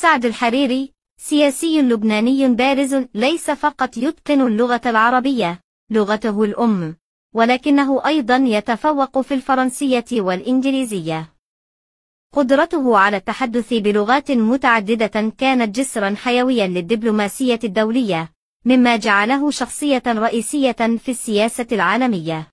سعد الحريري سياسي لبناني بارز ليس فقط يتقن اللغة العربية لغته الأم ولكنه أيضا يتفوق في الفرنسية والإنجليزية قدرته على التحدث بلغات متعددة كانت جسرا حيويا للدبلوماسية الدولية مما جعله شخصية رئيسية في السياسة العالمية